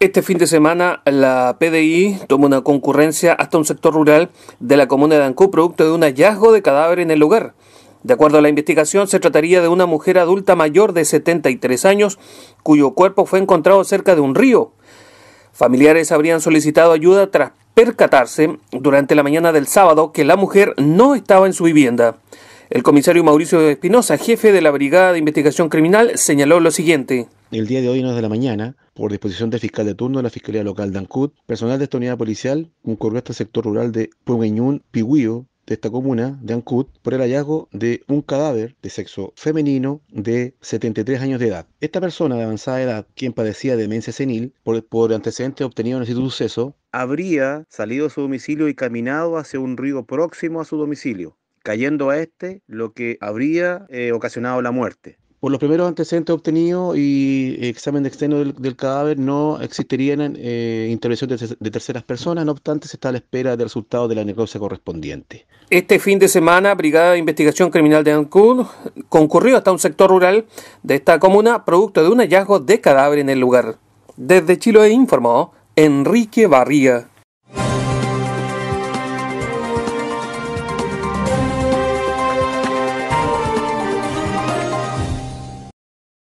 Este fin de semana la PDI tomó una concurrencia hasta un sector rural de la comuna de Ancú producto de un hallazgo de cadáver en el lugar. De acuerdo a la investigación, se trataría de una mujer adulta mayor de 73 años cuyo cuerpo fue encontrado cerca de un río. Familiares habrían solicitado ayuda tras percatarse durante la mañana del sábado que la mujer no estaba en su vivienda. El comisario Mauricio Espinosa, jefe de la Brigada de Investigación Criminal, señaló lo siguiente el día de hoy, 9 de la mañana, por disposición del fiscal de turno de la Fiscalía Local de Ancud, personal de esta unidad policial un a este sector rural de Pugueñún, Pigüío, de esta comuna de Ancud, por el hallazgo de un cadáver de sexo femenino de 73 años de edad. Esta persona de avanzada edad, quien padecía demencia senil por, antecedentes obtenidos en el este Suceso, habría salido de su domicilio y caminado hacia un río próximo a su domicilio, cayendo a este lo que habría eh, ocasionado la muerte. Por los primeros antecedentes obtenidos y eh, examen de externo del, cadáver, no existirían eh, intervenciones de, terceras personas, no obstante, se está a la espera del resultado de la necropsia correspondiente. Este fin de semana, Brigada de Investigación Criminal de Ancud concurrió hasta un sector rural de esta comuna, producto de un hallazgo de cadáver en el lugar. Desde Chiloé informó Enrique Barría.